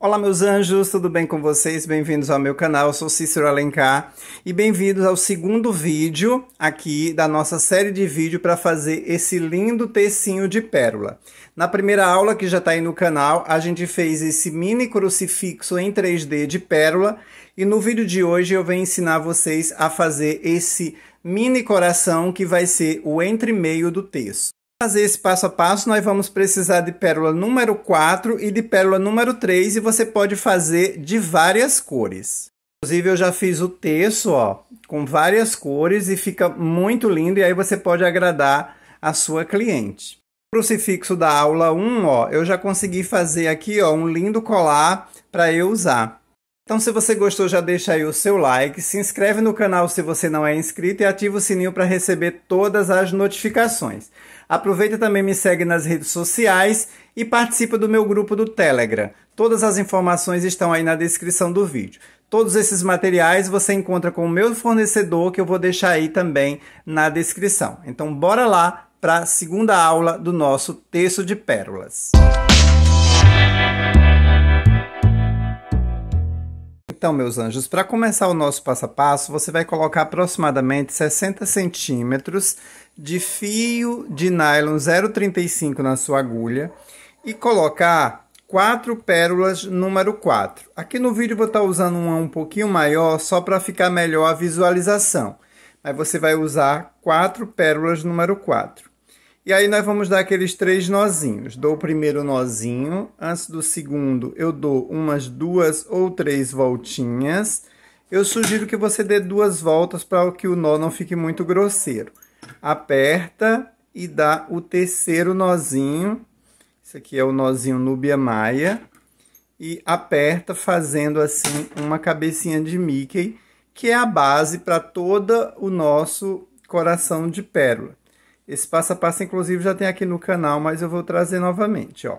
Olá, meus anjos, tudo bem com vocês? Bem-vindos ao meu canal, eu sou Cícero Alencar e bem-vindos ao segundo vídeo aqui da nossa série de vídeo para fazer esse lindo tecinho de pérola. Na primeira aula, que já está aí no canal, a gente fez esse mini crucifixo em 3D de pérola e no vídeo de hoje eu venho ensinar vocês a fazer esse mini coração que vai ser o entre-meio do texto fazer esse passo a passo, nós vamos precisar de pérola número 4 e de pérola número 3 e você pode fazer de várias cores. Inclusive eu já fiz o terço, ó, com várias cores e fica muito lindo e aí você pode agradar a sua cliente. Crucifixo da aula 1, ó, eu já consegui fazer aqui, ó, um lindo colar para eu usar. Então, se você gostou, já deixa aí o seu like, se inscreve no canal se você não é inscrito e ativa o sininho para receber todas as notificações. Aproveita também me segue nas redes sociais e participa do meu grupo do Telegram. Todas as informações estão aí na descrição do vídeo. Todos esses materiais você encontra com o meu fornecedor que eu vou deixar aí também na descrição. Então, bora lá para a segunda aula do nosso texto de pérolas. Música então, meus anjos, para começar o nosso passo a passo, você vai colocar aproximadamente 60 centímetros de fio de nylon 0,35 na sua agulha e colocar quatro pérolas número 4. Aqui no vídeo vou estar tá usando uma um pouquinho maior só para ficar melhor a visualização. Mas você vai usar quatro pérolas número 4. E aí nós vamos dar aqueles três nozinhos. Dou o primeiro nozinho, antes do segundo eu dou umas duas ou três voltinhas. Eu sugiro que você dê duas voltas para que o nó não fique muito grosseiro. Aperta e dá o terceiro nozinho. Esse aqui é o nozinho Núbia Maia. E aperta fazendo assim uma cabecinha de Mickey, que é a base para todo o nosso coração de pérola. Esse passo a passo, inclusive, já tem aqui no canal, mas eu vou trazer novamente. Ó.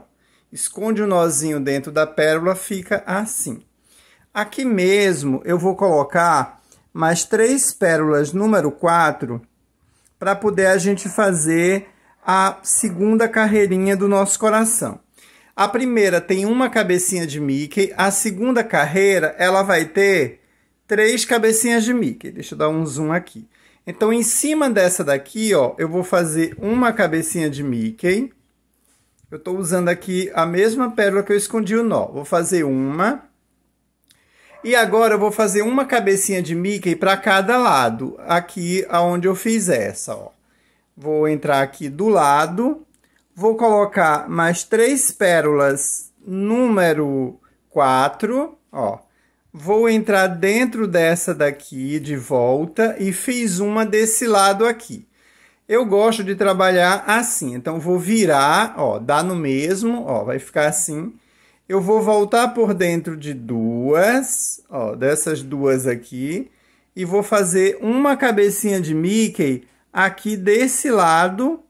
Esconde o um nozinho dentro da pérola, fica assim. Aqui mesmo eu vou colocar mais três pérolas número 4 para poder a gente fazer a segunda carreirinha do nosso coração. A primeira tem uma cabecinha de Mickey, a segunda carreira ela vai ter três cabecinhas de Mickey. Deixa eu dar um zoom aqui. Então, em cima dessa daqui, ó, eu vou fazer uma cabecinha de Mickey. Eu estou usando aqui a mesma pérola que eu escondi o nó. Vou fazer uma. E agora eu vou fazer uma cabecinha de Mickey para cada lado, aqui aonde eu fiz essa, ó. Vou entrar aqui do lado, vou colocar mais três pérolas número 4, ó vou entrar dentro dessa daqui de volta e fiz uma desse lado aqui. Eu gosto de trabalhar assim, então vou virar, ó, dá no mesmo, ó, vai ficar assim. Eu vou voltar por dentro de duas, ó, dessas duas aqui, e vou fazer uma cabecinha de Mickey aqui desse lado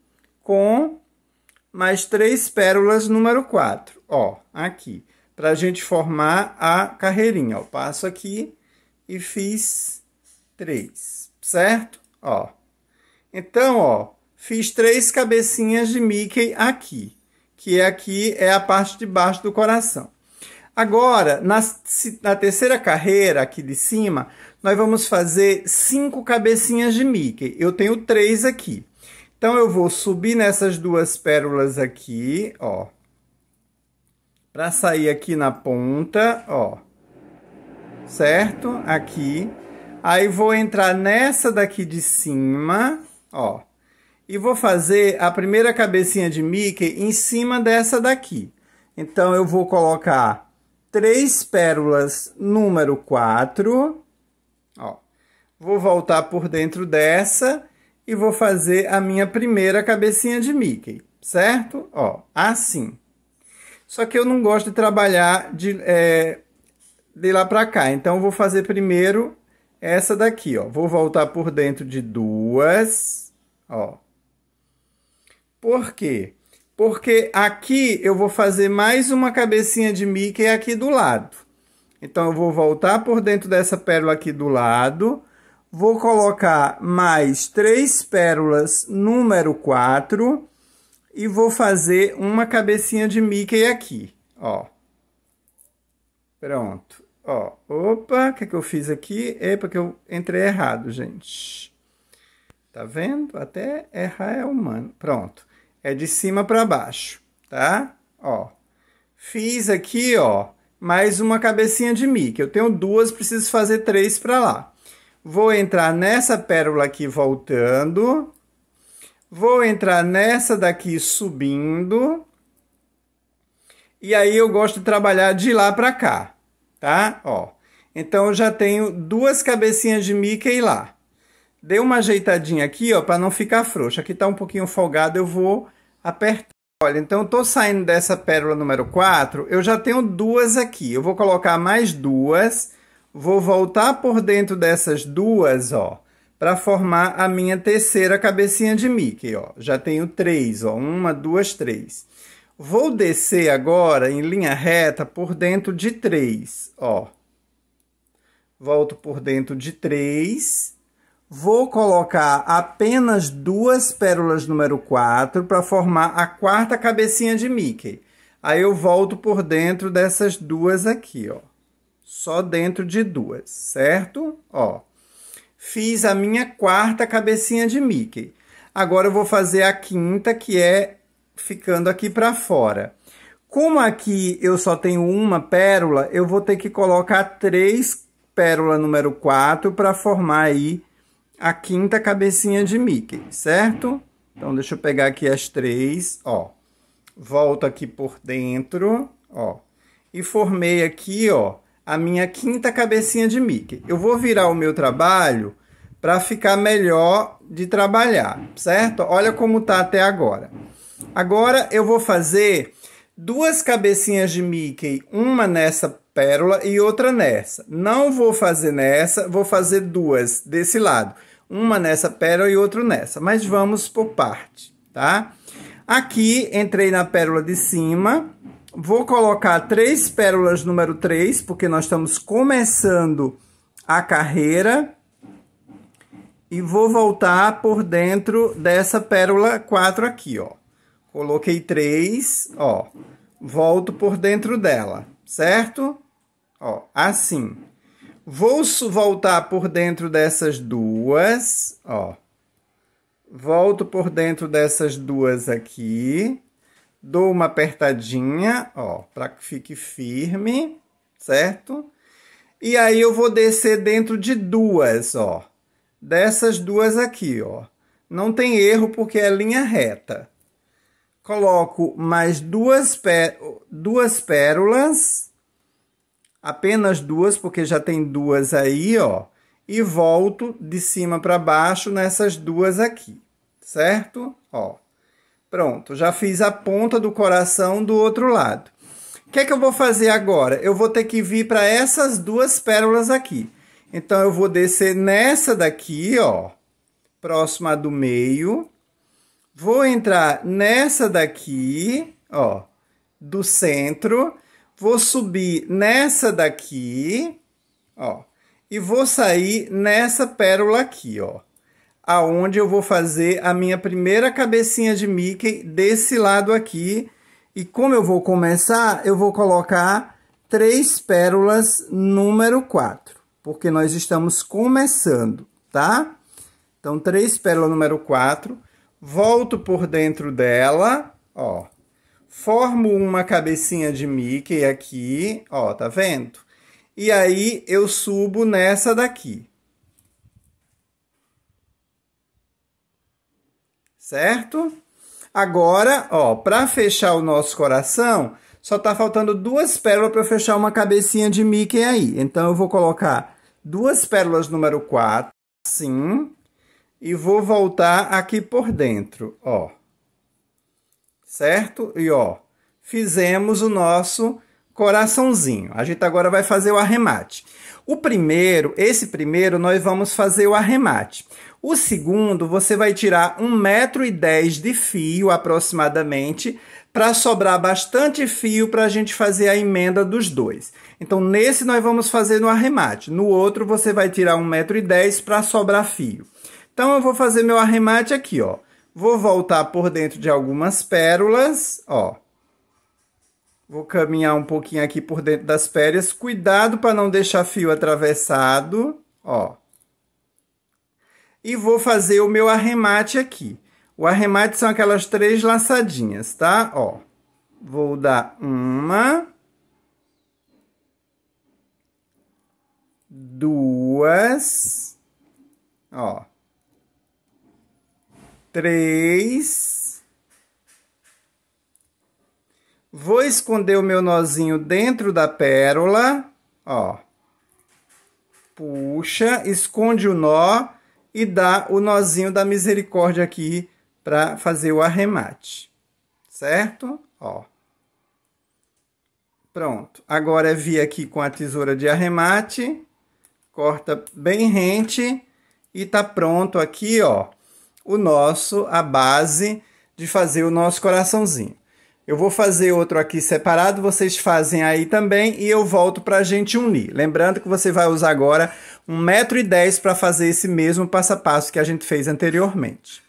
com mais três pérolas número 4, ó, aqui para a gente formar a carreirinha. Eu passo aqui e fiz três, certo? Ó. Então, ó, fiz três cabecinhas de Mickey aqui, que é aqui é a parte de baixo do coração. Agora, na, na, terceira carreira, aqui de cima, nós vamos fazer cinco cabecinhas de Mickey. Eu tenho três aqui. Então, eu vou subir nessas duas pérolas aqui, ó para sair aqui na ponta, ó. Certo? Aqui. Aí vou entrar nessa daqui de cima, ó. E vou fazer a primeira cabecinha de Mickey em cima dessa daqui. Então eu vou colocar três pérolas número 4, ó. Vou voltar por dentro dessa e vou fazer a minha primeira cabecinha de Mickey, certo? Ó, assim. Só que eu não gosto de trabalhar de, é, de lá para cá. Então, vou fazer primeiro essa daqui, ó. Vou voltar por dentro de duas, ó. Por quê? Porque aqui eu vou fazer mais uma cabecinha de Mickey aqui do lado. Então, eu vou voltar por dentro dessa pérola aqui do lado. Vou colocar mais três pérolas número 4 e vou fazer uma cabecinha de Mickey aqui, ó. Pronto, ó. Opa, o que, é que eu fiz aqui? É porque eu entrei errado, gente. Tá vendo? Até errar é humano. Pronto. É de cima para baixo, tá? Ó. Fiz aqui, ó, mais uma cabecinha de Mickey. Eu tenho duas, preciso fazer três para lá. Vou entrar nessa pérola aqui voltando Vou entrar nessa daqui subindo. E aí eu gosto de trabalhar de lá para cá, tá? Ó. Então eu já tenho duas cabecinhas de Mickey lá. Dei uma ajeitadinha aqui, ó, para não ficar frouxo. Aqui tá um pouquinho folgado, eu vou apertar. Olha, então eu tô saindo dessa pérola número 4, eu já tenho duas aqui. Eu vou colocar mais duas, vou voltar por dentro dessas duas, ó para formar a minha terceira cabecinha de Mickey. Ó. Já tenho três, ó. uma, duas, três. Vou descer agora em linha reta por dentro de três. Ó. Volto por dentro de três. Vou colocar apenas duas pérolas número 4 para formar a quarta cabecinha de Mickey. Aí eu volto por dentro dessas duas aqui, ó. Só dentro de duas, certo? Ó. Fiz a minha quarta cabecinha de Mickey. Agora eu vou fazer a quinta, que é ficando aqui para fora. Como aqui eu só tenho uma pérola, eu vou ter que colocar três pérola número 4 para formar aí a quinta cabecinha de Mickey, certo? Então deixa eu pegar aqui as três, ó. Volto aqui por dentro, ó. E formei aqui, ó, a minha quinta cabecinha de Mickey. Eu vou virar o meu trabalho para ficar melhor de trabalhar, certo? Olha como tá até agora. Agora eu vou fazer duas cabecinhas de Mickey, uma nessa pérola e outra nessa. Não vou fazer nessa, vou fazer duas desse lado. Uma nessa pérola e outra nessa. Mas vamos por parte, tá? Aqui entrei na pérola de cima, Vou colocar três pérolas número 3, porque nós estamos começando a carreira. E vou voltar por dentro dessa pérola 4 aqui, ó. Coloquei três, ó. Volto por dentro dela, certo? Ó, assim. Vou voltar por dentro dessas duas, ó. Volto por dentro dessas duas aqui dou uma apertadinha, ó, para que fique firme, certo? E aí eu vou descer dentro de duas, ó. Dessas duas aqui, ó. Não tem erro porque é linha reta. Coloco mais duas, pé, duas pérolas, apenas duas, porque já tem duas aí, ó. E volto de cima para baixo nessas duas aqui, certo? Ó. Pronto, já fiz a ponta do coração do outro lado. O que é que eu vou fazer agora? Eu vou ter que vir para essas duas pérolas aqui. Então, eu vou descer nessa daqui, ó, próxima do meio. Vou entrar nessa daqui, ó, do centro. Vou subir nessa daqui, ó, e vou sair nessa pérola aqui, ó aonde eu vou fazer a minha primeira cabecinha de Mickey desse lado aqui. E como eu vou começar, eu vou colocar três pérolas número 4, porque nós estamos começando, tá? Então, três pérolas número 4, volto por dentro dela, ó, formo uma cabecinha de Mickey aqui, ó, tá vendo? E aí, eu subo nessa daqui. certo? Agora, ó, para fechar o nosso coração, só tá faltando duas pérolas para fechar uma cabecinha de Mickey aí. Então eu vou colocar duas pérolas número 4, assim, e vou voltar aqui por dentro, ó. Certo? E ó, fizemos o nosso coraçãozinho. A gente agora vai fazer o arremate. O primeiro, esse primeiro, nós vamos fazer o arremate. O segundo, você vai tirar 1,10m de fio aproximadamente, para sobrar bastante fio para a gente fazer a emenda dos dois. Então, nesse nós vamos fazer no arremate. No outro, você vai tirar 1,10m para sobrar fio. Então, eu vou fazer meu arremate aqui, ó. Vou voltar por dentro de algumas pérolas, ó. Vou caminhar um pouquinho aqui por dentro das pérolas. Cuidado para não deixar fio atravessado, ó e vou fazer o meu arremate aqui. O arremate são aquelas três laçadinhas, tá? Ó, vou dar uma, duas, ó, três. Vou esconder o meu nozinho dentro da pérola, ó. Puxa, esconde o nó e dá o nozinho da misericórdia aqui para fazer o arremate. Certo? Ó. Pronto. Agora é vir aqui com a tesoura de arremate, corta bem rente e tá pronto aqui, ó, o nosso a base de fazer o nosso coraçãozinho. Eu vou fazer outro aqui separado, vocês fazem aí também e eu volto para a gente unir. Lembrando que você vai usar agora 1,10m para fazer esse mesmo passo a passo que a gente fez anteriormente.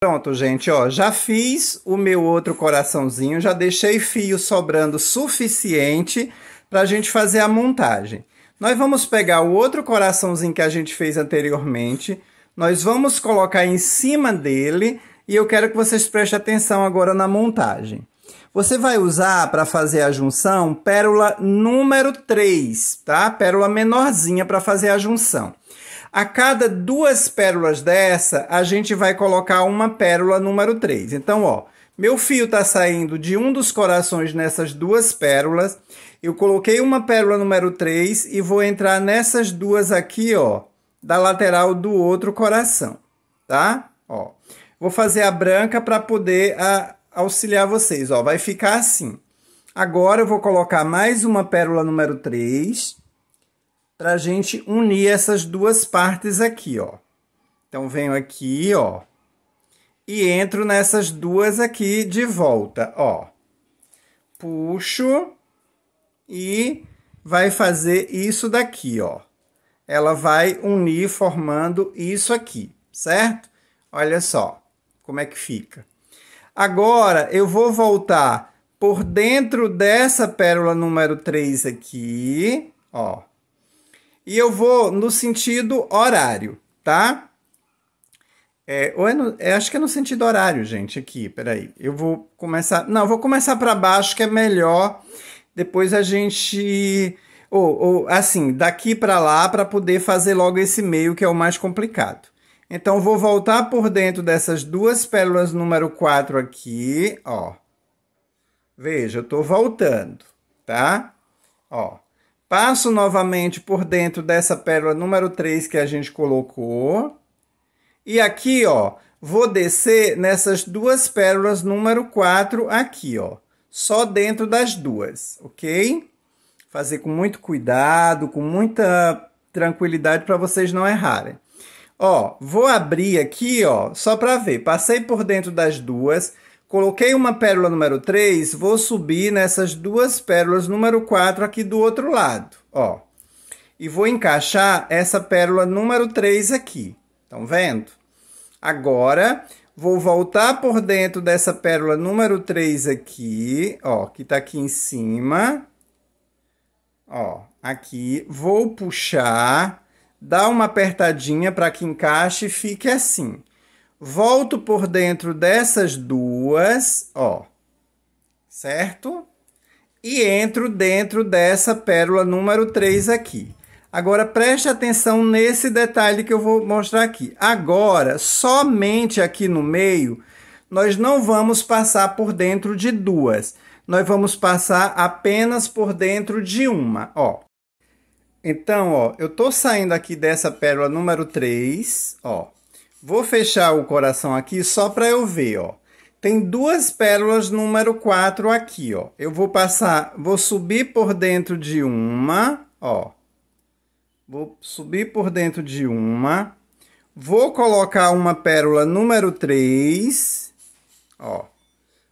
Pronto, gente, ó, já fiz o meu outro coraçãozinho, já deixei fio sobrando suficiente para a gente fazer a montagem. Nós vamos pegar o outro coraçãozinho que a gente fez anteriormente, nós vamos colocar em cima dele e eu quero que vocês prestem atenção agora na montagem. Você vai usar para fazer a junção pérola número 3, tá? Pérola menorzinha para fazer a junção. A cada duas pérolas dessa, a gente vai colocar uma pérola número 3. Então, ó, meu fio está saindo de um dos corações nessas duas pérolas. Eu coloquei uma pérola número 3 e vou entrar nessas duas aqui, ó, da lateral do outro coração, tá? Ó, vou fazer a branca para poder a, auxiliar vocês. Ó, vai ficar assim. Agora eu vou colocar mais uma pérola número 3 para gente unir essas duas partes aqui, ó. Então venho aqui, ó, e entro nessas duas aqui de volta, ó. Puxo e vai fazer isso daqui, ó. Ela vai unir formando isso aqui, certo? Olha só como é que fica. Agora eu vou voltar por dentro dessa pérola número 3 aqui, ó. E eu vou no sentido horário, tá? É, ou é no, é, acho que é no sentido horário, gente, aqui, peraí. Eu vou começar... Não, vou começar para baixo, que é melhor. Depois a gente... Ou, ou assim, daqui para lá, para poder fazer logo esse meio, que é o mais complicado. Então, vou voltar por dentro dessas duas pérolas número 4 aqui, ó. Veja, eu estou voltando, tá? Ó, passo novamente por dentro dessa pérola número 3 que a gente colocou. E aqui, ó, vou descer nessas duas pérolas número 4 aqui, ó. Só dentro das duas, ok? Fazer com muito cuidado, com muita tranquilidade para vocês não errarem. Ó, vou abrir aqui, ó, só para ver. Passei por dentro das duas, coloquei uma pérola número 3, vou subir nessas duas pérolas número 4 aqui do outro lado, ó. E vou encaixar essa pérola número 3 aqui. Estão vendo? Agora, vou voltar por dentro dessa pérola número 3 aqui, ó, que tá aqui em cima. Ó, aqui, vou puxar dá uma apertadinha para que encaixe e fique assim. Volto por dentro dessas duas, ó, certo? E entro dentro dessa pérola número 3 aqui. Agora preste atenção nesse detalhe que eu vou mostrar aqui. Agora, somente aqui no meio, nós não vamos passar por dentro de duas. Nós vamos passar apenas por dentro de uma, ó. Então, ó, eu tô saindo aqui dessa pérola número 3, ó. Vou fechar o coração aqui só para eu ver, ó. Tem duas pérolas número 4 aqui, ó. Eu vou passar, vou subir por dentro de uma, ó. Vou subir por dentro de uma. Vou colocar uma pérola número 3, ó.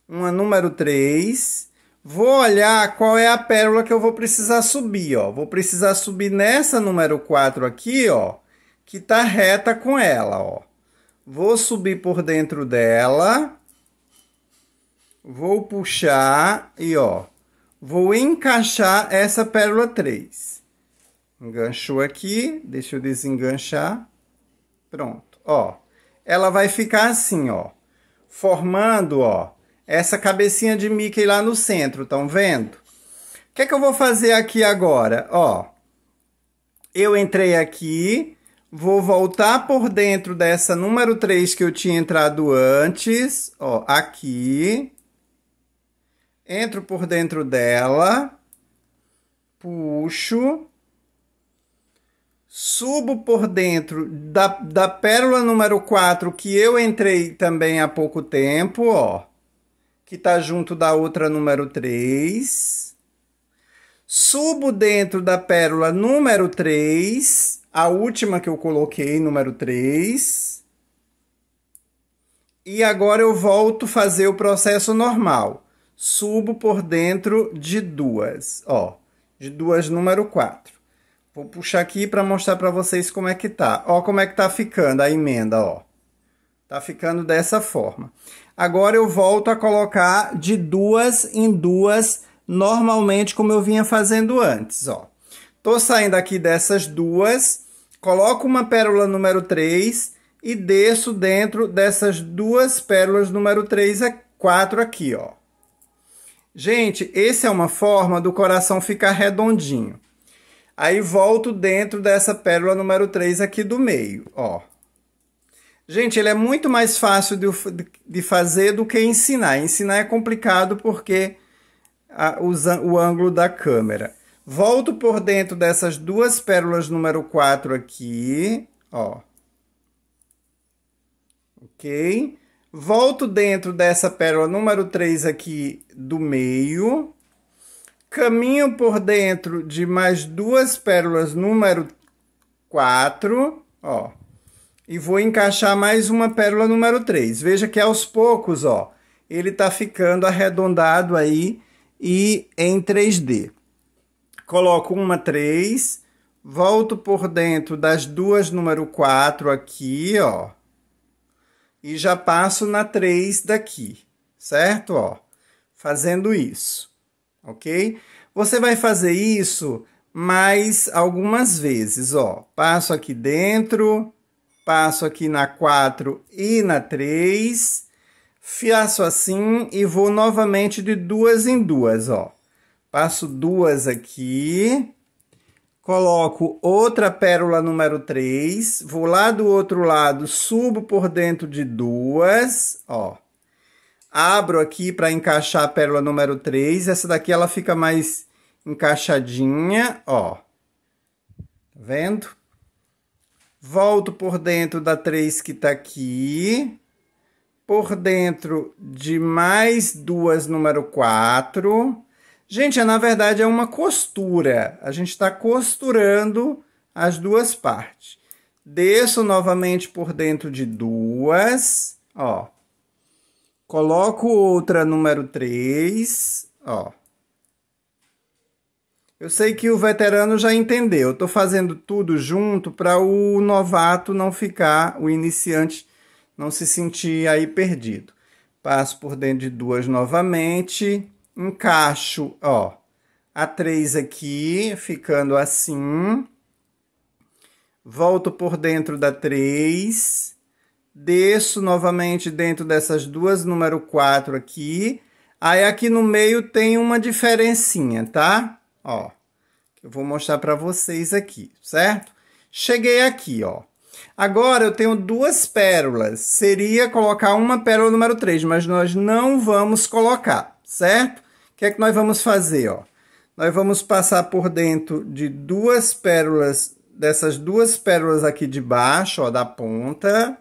Uma número 3 Vou olhar qual é a pérola que eu vou precisar subir, ó. Vou precisar subir nessa número 4 aqui, ó, que tá reta com ela, ó. Vou subir por dentro dela. Vou puxar e, ó, vou encaixar essa pérola 3. Enganchou aqui, deixa eu desenganchar. Pronto, ó. Ela vai ficar assim, ó, formando, ó, essa cabecinha de Mickey lá no centro, estão vendo? O que é que eu vou fazer aqui agora? Ó, eu entrei aqui, vou voltar por dentro dessa número 3 que eu tinha entrado antes, ó, aqui. Entro por dentro dela, puxo, subo por dentro da, da pérola número 4 que eu entrei também há pouco tempo, ó que está junto da outra número 3. Subo dentro da pérola número 3, a última que eu coloquei, número 3. E agora eu volto fazer o processo normal. Subo por dentro de duas, ó, de duas número 4. Vou puxar aqui para mostrar para vocês como é que tá. Ó como é que tá ficando a emenda, ó. Tá ficando dessa forma. Agora eu volto a colocar de duas em duas, normalmente como eu vinha fazendo antes, ó. Tô saindo aqui dessas duas, coloco uma pérola número 3 e desço dentro dessas duas pérolas número 3 a 4 aqui, ó. Gente, essa é uma forma do coração ficar redondinho. Aí volto dentro dessa pérola número 3 aqui do meio, ó. Gente, ele é muito mais fácil de, de fazer do que ensinar. Ensinar é complicado porque a, o ângulo da câmera. Volto por dentro dessas duas pérolas número 4 aqui, ó. Ok? Volto dentro dessa pérola número 3 aqui do meio. Caminho por dentro de mais duas pérolas número 4, ó e vou encaixar mais uma pérola número 3. Veja que aos poucos, ó, ele está ficando arredondado aí e em 3D. Coloco uma 3, volto por dentro das duas número 4 aqui, ó, e já passo na 3 daqui, certo? Ó, fazendo isso, ok? Você vai fazer isso mais algumas vezes, ó. Passo aqui dentro, passo aqui na 4 e na 3, faço assim e vou novamente de duas em duas, ó. Passo duas aqui, coloco outra pérola número 3, vou lá do outro lado, subo por dentro de duas, ó. Abro aqui para encaixar a pérola número 3, essa daqui ela fica mais encaixadinha, ó. Tá vendo? volto por dentro da 3 que está aqui, por dentro de mais duas número 4. Gente, é, na verdade é uma costura. A gente está costurando as duas partes. Desço novamente por dentro de duas, ó. Coloco outra número 3, ó. Eu sei que o veterano já entendeu. Estou tô fazendo tudo junto para o novato não ficar, o iniciante não se sentir aí perdido. Passo por dentro de duas novamente, encaixo, ó, a três aqui, ficando assim. Volto por dentro da três, desço novamente dentro dessas duas, número quatro aqui. Aí aqui no meio tem uma diferencinha, tá? ó, que eu vou mostrar para vocês aqui, certo? Cheguei aqui, ó. Agora eu tenho duas pérolas. Seria colocar uma pérola número 3, mas nós não vamos colocar, certo? O que é que nós vamos fazer, ó? Nós vamos passar por dentro de duas pérolas, dessas duas pérolas aqui de baixo, ó, da ponta.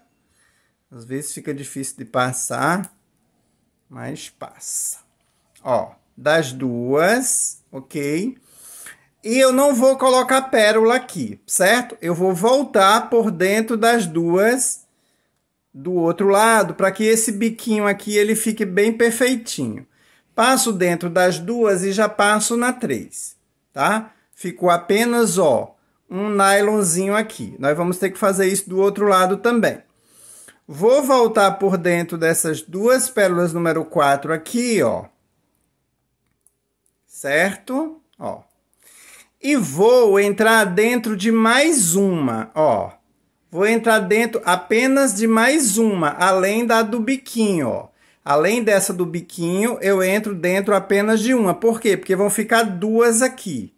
Às vezes fica difícil de passar, mas passa. Ó, das duas, ok? E eu não vou colocar pérola aqui, certo? Eu vou voltar por dentro das duas do outro lado para que esse biquinho aqui ele fique bem perfeitinho. Passo dentro das duas e já passo na três, tá? Ficou apenas, ó, um nylonzinho aqui. Nós vamos ter que fazer isso do outro lado também. Vou voltar por dentro dessas duas pérolas número 4 aqui, ó certo? Ó. E vou entrar dentro de mais uma, ó. Vou entrar dentro apenas de mais uma, além da do biquinho, ó. Além dessa do biquinho, eu entro dentro apenas de uma. Por quê? Porque vão ficar duas aqui.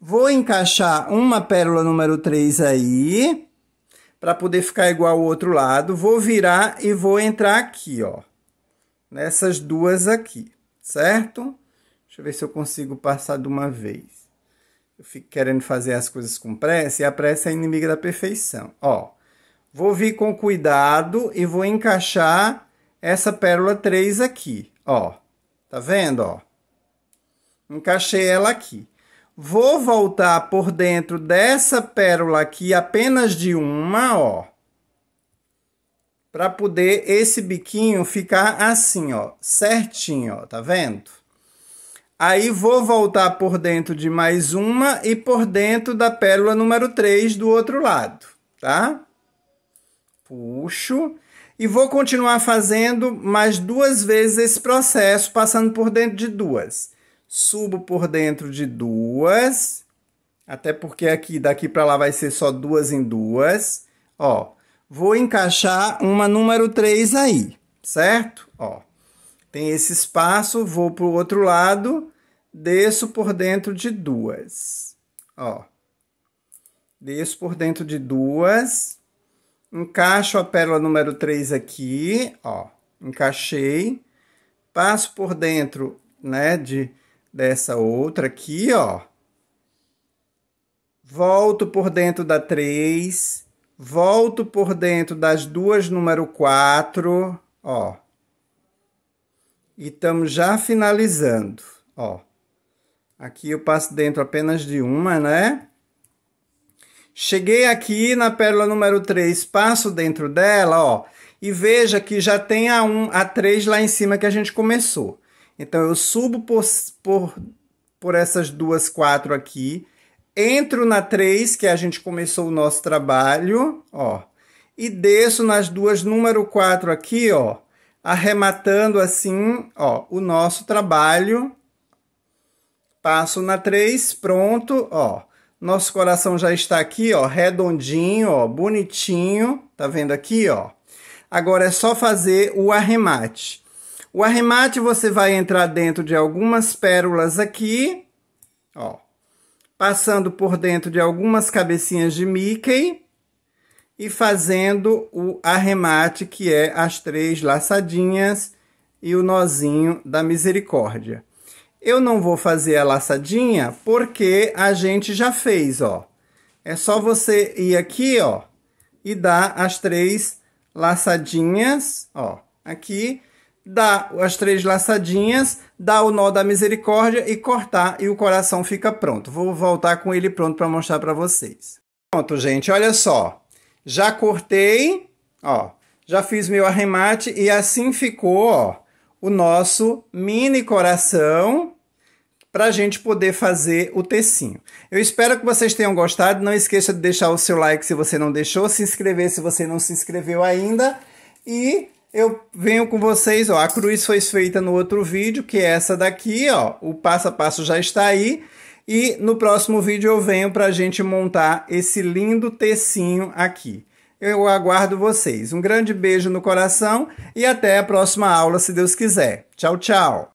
Vou encaixar uma pérola número 3 aí, para poder ficar igual ao outro lado. Vou virar e vou entrar aqui, ó. Nessas duas aqui, certo? Deixa eu ver se eu consigo passar de uma vez. Eu fico querendo fazer as coisas com pressa e a pressa é inimiga da perfeição. Ó, vou vir com cuidado e vou encaixar essa pérola 3 aqui. Ó, tá vendo? Ó, encaixei ela aqui. Vou voltar por dentro dessa pérola aqui apenas de uma, ó. Para poder esse biquinho ficar assim, ó, certinho, ó, tá vendo? Aí vou voltar por dentro de mais uma e por dentro da pérola número 3 do outro lado, tá? Puxo. E vou continuar fazendo mais duas vezes esse processo, passando por dentro de duas. Subo por dentro de duas, até porque aqui daqui para lá vai ser só duas em duas. Ó, vou encaixar uma número 3 aí, certo? Ó. Tem esse espaço, vou para o outro lado, desço por dentro de duas. Ó. Desço por dentro de duas. Encaixo a pérola número 3 aqui, ó. Encaixei. Passo por dentro, né, de dessa outra aqui, ó. Volto por dentro da 3, volto por dentro das duas número 4, ó. E estamos já finalizando, ó. Aqui eu passo dentro apenas de uma, né? Cheguei aqui na pérola número 3, passo dentro dela, ó, e veja que já tem a 1, a 3 lá em cima que a gente começou. Então eu subo por, por, por essas duas quatro aqui, entro na 3, que é a gente começou o nosso trabalho, ó, e desço nas duas número 4 aqui, ó, arrematando assim, ó, o nosso trabalho. Passo na 3, pronto, ó. Nosso coração já está aqui, ó, redondinho, ó, bonitinho, tá vendo aqui, ó? Agora é só fazer o arremate. O arremate você vai entrar dentro de algumas pérolas aqui, ó, passando por dentro de algumas cabecinhas de Mickey e fazendo o arremate que é as três laçadinhas e o nozinho da misericórdia. Eu não vou fazer a laçadinha porque a gente já fez, ó. É só você ir aqui, ó, e dar as três laçadinhas, ó, aqui, dá as três laçadinhas, dá o nó da misericórdia e cortar e o coração fica pronto. Vou voltar com ele pronto para mostrar para vocês. Pronto, gente, olha só já cortei, ó, já fiz meu arremate e assim ficou, ó, o nosso mini coração para a gente poder fazer o tecinho. Eu espero que vocês tenham gostado. Não esqueça de deixar o seu like se você não deixou, se inscrever se você não se inscreveu ainda. E eu venho com vocês, ó, a cruz foi feita no outro vídeo, que é essa daqui, ó, o passo a passo já está aí. E no próximo vídeo eu venho para a gente montar esse lindo tecinho aqui. Eu aguardo vocês. Um grande beijo no coração e até a próxima aula, se Deus quiser. Tchau, tchau!